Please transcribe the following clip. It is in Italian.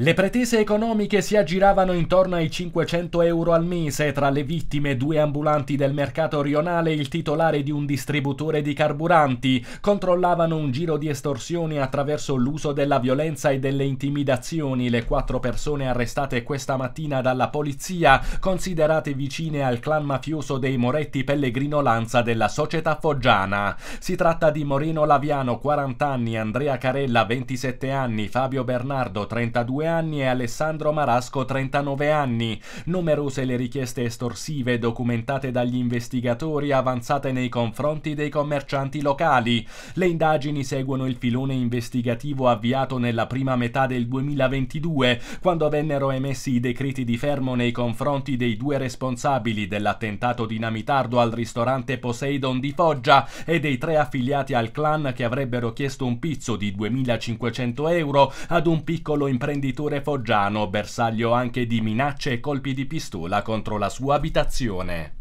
Le pretese economiche si aggiravano intorno ai 500 euro al mese, tra le vittime due ambulanti del mercato rionale e il titolare di un distributore di carburanti, controllavano un giro di estorsioni attraverso l'uso della violenza e delle intimidazioni, le quattro persone arrestate questa mattina dalla polizia, considerate vicine al clan mafioso dei Moretti Pellegrino Lanza della società foggiana. Si tratta di Moreno Laviano, 40 anni, Andrea Carella, 27 anni, Fabio Bernardo, 32 anni, anni e Alessandro Marasco 39 anni. Numerose le richieste estorsive documentate dagli investigatori avanzate nei confronti dei commercianti locali. Le indagini seguono il filone investigativo avviato nella prima metà del 2022, quando vennero emessi i decreti di fermo nei confronti dei due responsabili dell'attentato dinamitardo al ristorante Poseidon di Foggia e dei tre affiliati al clan che avrebbero chiesto un pizzo di 2.500 euro ad un piccolo imprenditore imprenditore foggiano, bersaglio anche di minacce e colpi di pistola contro la sua abitazione.